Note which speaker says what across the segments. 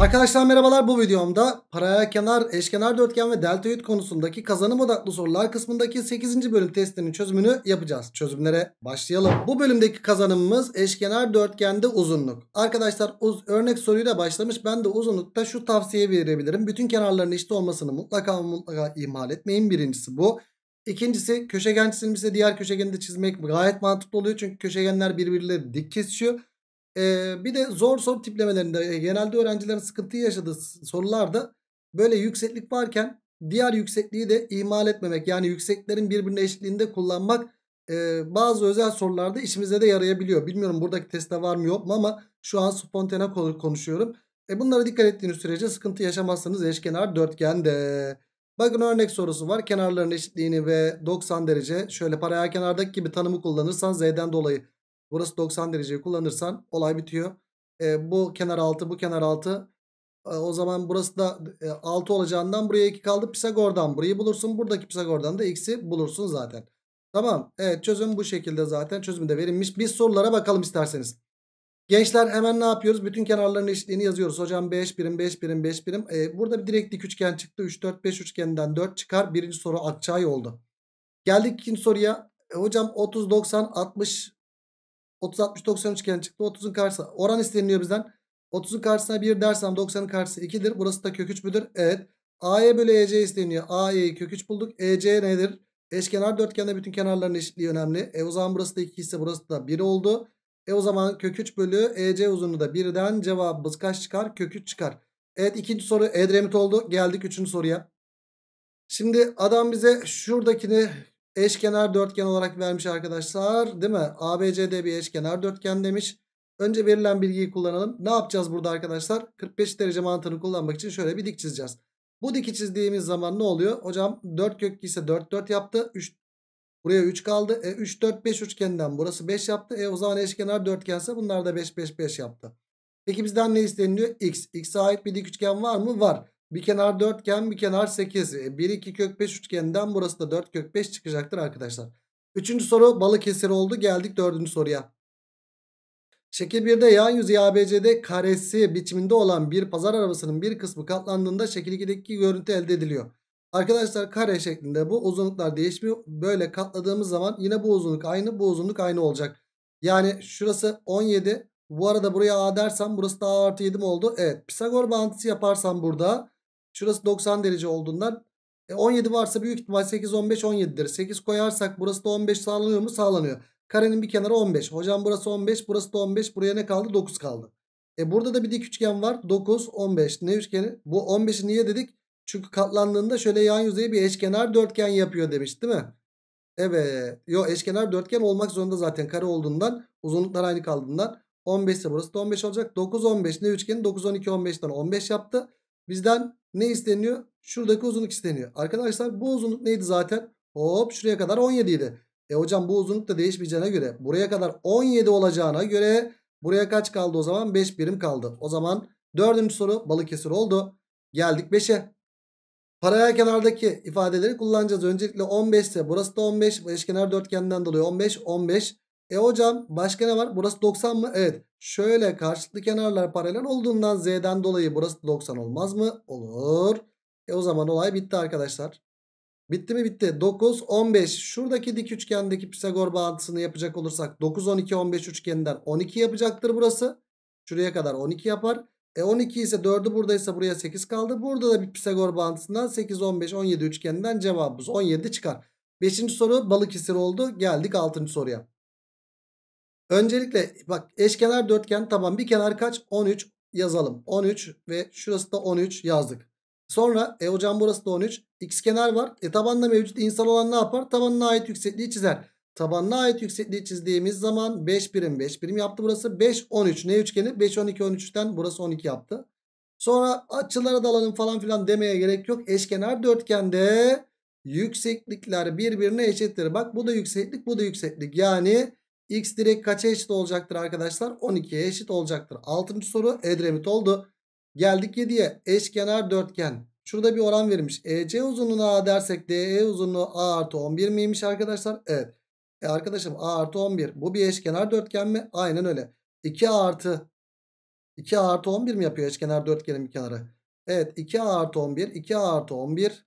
Speaker 1: Arkadaşlar merhabalar bu videomda paraya kenar, eşkenar dörtgen ve deltoid konusundaki kazanım odaklı sorular kısmındaki 8. bölüm testinin çözümünü yapacağız. Çözümlere başlayalım. Bu bölümdeki kazanımımız eşkenar dörtgende uzunluk. Arkadaşlar uz örnek soruyla başlamış. Ben de uzunlukta şu tavsiye verebilirim. Bütün kenarların eşit olmasını mutlaka mutlaka ihmal etmeyin. Birincisi bu. İkincisi köşegen çizilmişse diğer köşegeni de çizmek gayet mantıklı oluyor. Çünkü köşegenler birbirleri dik kesişiyor. Ee, bir de zor soru tiplemelerinde genelde öğrencilerin sıkıntı yaşadığı sorularda böyle yükseklik varken diğer yüksekliği de ihmal etmemek yani yükseklerin birbirine eşitliğinde kullanmak e, bazı özel sorularda işimize de yarayabiliyor. Bilmiyorum buradaki teste var mı yok mu ama şu an spontane konuşuyorum. E bunlara dikkat ettiğiniz sürece sıkıntı yaşamazsınız eşkenar dörtgende. Bakın örnek sorusu var. Kenarların eşitliğini ve 90 derece şöyle paralel kenardaki gibi tanımı kullanırsan z'den dolayı Burası 90 dereceyi kullanırsan olay bitiyor. E, bu kenar 6 bu kenar 6. E, o zaman burası da e, 6 olacağından buraya 2 kaldı. Pisagor'dan burayı bulursun. Buradaki Pisagor'dan da x'i bulursun zaten. Tamam. Evet çözüm bu şekilde zaten. Çözümü de verilmiş. Biz sorulara bakalım isterseniz. Gençler hemen ne yapıyoruz? Bütün kenarların eşitliğini yazıyoruz. Hocam 5 birim 5 birim 5 birim. Ee, burada bir direkt dik üçgen çıktı. 3 4 5 üçgeninden 4 çıkar. Birinci soru akçay oldu. Geldik ikinci soruya. E, hocam 30 90 60 30 60 90 üçgeni çıktı. 30'un karşısı oran isteniliyor bizden. 30'un karşısına 1 dersem 90'ın karşısı 2'dir. Burası da kök 3 müdür? Evet. AE bölü EC isteniyor. AE'yi kök 3 bulduk. EC nedir? Eşkenar dörtgende bütün kenarların eşitliği önemli. E o zaman burası da 2 ise burası da 1 oldu. E o zaman kök 3 bölü EC uzunluğu da 1'den cevabımız kaç çıkar? Kök 3 çıkar. Evet ikinci soru Edremit oldu. Geldik üçüncü soruya. Şimdi adam bize şuradakini Eşkenar dörtgen olarak vermiş arkadaşlar. Değil mi? ABCD bir eşkenar dörtgen demiş. Önce verilen bilgiyi kullanalım. Ne yapacağız burada arkadaşlar? 45 derece mantığını kullanmak için şöyle bir dik çizeceğiz. Bu diki çizdiğimiz zaman ne oluyor? Hocam 4 kök ise 4 4 yaptı. 3 Buraya 3 kaldı. E, 3 4 5 üçgenden burası 5 yaptı. E o zaman eşkenar dörtgense bunlar da 5 5 5 yaptı. Peki bizden ne isteniliyor? X. X'e ait bir dik üçgen var mı? Var. Bir kenar dörtgen bir kenar 8. 1 2 kök 5 üçgeninden burası da 4 kök 5 çıkacaktır arkadaşlar. Üçüncü soru Balıkesir oldu. Geldik dördüncü soruya. Şekil 1'de yan yüzü ABC'de karesi biçiminde olan bir pazar arabasının bir kısmı katlandığında şekil 2'deki görüntü elde ediliyor. Arkadaşlar kare şeklinde bu uzunluklar değişmiyor. Böyle katladığımız zaman yine bu uzunluk aynı bu uzunluk aynı olacak. Yani şurası 17. Bu arada buraya A dersem burası da A artı 7 mi oldu? Evet Pisagor bağıntısı yaparsam burada Şurası 90 derece olduğundan e 17 varsa büyük ihtimal 8, 15, 17'dir. 8 koyarsak burası da 15 sağlanıyor mu? Sağlanıyor. Karenin bir kenarı 15. Hocam burası 15, burası da 15. Buraya ne kaldı? 9 kaldı. E burada da bir dik üçgen var. 9, 15. Ne üçgeni? Bu 15'i niye dedik? Çünkü katlandığında şöyle yan yüzeyi bir eşkenar dörtgen yapıyor demiş değil mi? Evet. Yo eşkenar dörtgen olmak zorunda zaten kare olduğundan. Uzunluklar aynı kaldığından. 15 ise burası da 15 olacak. 9, 15 ne üçgeni? 9, 12, 15'ten 15 yaptı. Bizden ne isteniyor? Şuradaki uzunluk isteniyor. Arkadaşlar bu uzunluk neydi zaten? Hop şuraya kadar 17 idi. E hocam bu uzunluk da değişmeyeceğine göre buraya kadar 17 olacağına göre buraya kaç kaldı o zaman? 5 birim kaldı. O zaman dördüncü soru Balıkesir oldu. Geldik 5'e. Paralel kenardaki ifadeleri kullanacağız. Öncelikle 15 ise burası da 15. Eşkenar dörtgenden dolayı 15. 15. E hocam başka ne var? Burası 90 mı? Evet. Şöyle karşılıklı kenarlar paralel olduğundan z'den dolayı burası 90 olmaz mı? Olur. E o zaman olay bitti arkadaşlar. Bitti mi bitti. 9, 15. Şuradaki dik üçgendeki Pisagor bağıntısını yapacak olursak 9, 12, 15 üçgeninden 12 yapacaktır burası. Şuraya kadar 12 yapar. E 12 ise 4'ü buradaysa buraya 8 kaldı. Burada da bir Pisagor bağıntısından 8, 15, 17 üçgeninden cevabımız 17 çıkar. 5. soru balık Balıkesir oldu. Geldik 6. soruya. Öncelikle bak eşkenar dörtgen tamam bir kenar kaç? 13 yazalım. 13 ve şurası da 13 yazdık. Sonra e hocam burası da 13. X kenar var. E tabanda mevcut insal olan ne yapar? Tabanına ait yüksekliği çizer. Tabanına ait yüksekliği çizdiğimiz zaman 5 birim 5 birim yaptı burası. 5 13 ne üçgeni? 5 12 13'ten burası 12 yaptı. Sonra açılara dalalım falan filan demeye gerek yok. Eşkenar dörtgende yükseklikler birbirine eşittir. Bak bu da yükseklik bu da yükseklik. Yani X direkt kaça eşit olacaktır arkadaşlar? 12'ye eşit olacaktır. 6. soru Edremit oldu. Geldik 7'ye. Eşkenar dörtgen. Şurada bir oran verilmiş. EC uzunluğunu A dersek DE uzunluğu A artı 11 miymiş arkadaşlar? Evet. E arkadaşım A artı 11. Bu bir eşkenar dörtgen mi? Aynen öyle. 2 artı 2 artı 11 mi yapıyor eşkenar dörtgenin bir kenarı? Evet 2 artı 11. 2 artı 11.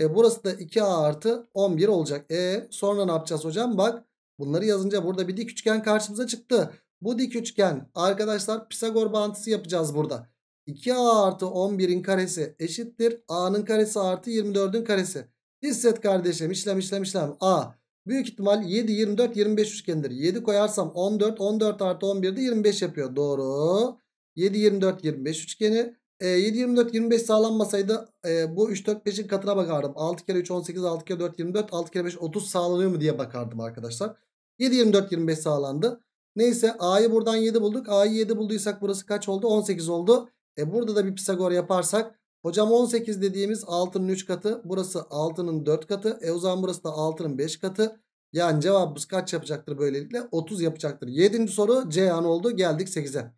Speaker 1: E burası da 2 artı 11 olacak. E sonra ne yapacağız hocam? Bak Bunları yazınca burada bir dik üçgen karşımıza çıktı. Bu dik üçgen arkadaşlar Pisagor bağıntısı yapacağız burada. 2a artı 11'in karesi eşittir. a'nın karesi artı 24'ün karesi. Hisset kardeşim işlem işlem işlem. a büyük ihtimal 7, 24, 25 üçgendir. 7 koyarsam 14, 14 artı 11'de 25 yapıyor. Doğru. 7, 24, 25 üçgeni. 724, ee, 25 sağlanmasaydı e, bu 3, 4, 5'in katına bakardım. 6 kere 3, 18, 6 kere 4, 24, 6 kere 5, 30 sağlanıyor mu diye bakardım arkadaşlar. 7, 24, 25 sağlandı. Neyse A'yı buradan 7 bulduk. A'yı 7 bulduysak burası kaç oldu? 18 oldu. E burada da bir Pisagor yaparsak hocam 18 dediğimiz 6'nın 3 katı. Burası 6'nın 4 katı. E o zaman burası da 6'nın 5 katı. Yani cevabımız kaç yapacaktır böylelikle? 30 yapacaktır. 7. soru Ceyhan oldu. Geldik 8'e.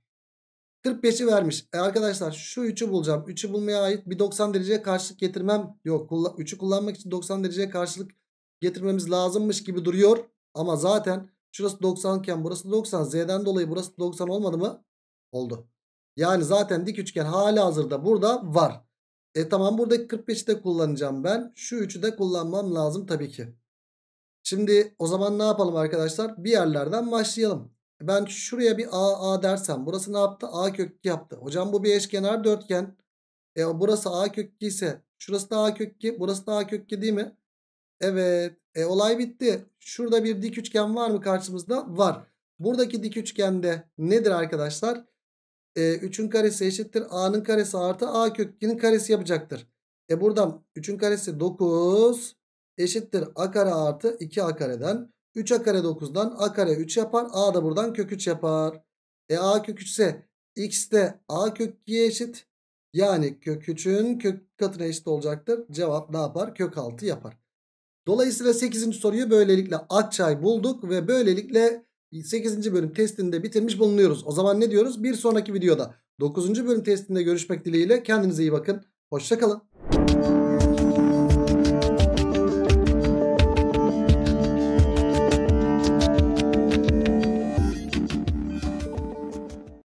Speaker 1: 45'i vermiş. E arkadaşlar şu 3'ü bulacağım. 3'ü bulmaya ait bir 90 dereceye karşılık getirmem yok. 3'ü kullanmak için 90 dereceye karşılık getirmemiz lazımmış gibi duruyor. Ama zaten şurası 90 iken burası 90. Z'den dolayı burası 90 olmadı mı? Oldu. Yani zaten dik üçgen hala hazırda burada var. E tamam buradaki 45'i de kullanacağım ben. Şu 3'ü de kullanmam lazım tabii ki. Şimdi o zaman ne yapalım arkadaşlar? Bir yerlerden başlayalım ben şuraya bir A, A dersem burası ne yaptı? A kök 2 yaptı. Hocam bu bir eşkenar dörtgen. E burası A kök 2 ise şurası da A kök 2 burası da A kök 2 değil mi? Evet. E olay bitti. Şurada bir dik üçgen var mı karşımızda? Var. Buradaki dik üçgende nedir arkadaşlar? E, 3'ün karesi eşittir. A'nın karesi artı A kök 2'nin karesi yapacaktır. E buradan 3'ün karesi 9 eşittir. A kare artı 2A kareden. 3a kare 9'dan a kare 3 yapar. A da buradan kök 3 yapar. E a kök 3 ise x de a kök 2'ye eşit. Yani kök 3'ün kök katına eşit olacaktır. Cevap ne yapar? Kök 6 yapar. Dolayısıyla 8. soruyu böylelikle Akçay bulduk ve böylelikle 8. bölüm testinde de bitirmiş bulunuyoruz. O zaman ne diyoruz? Bir sonraki videoda 9. bölüm testinde görüşmek dileğiyle kendinize iyi bakın. Hoşçakalın.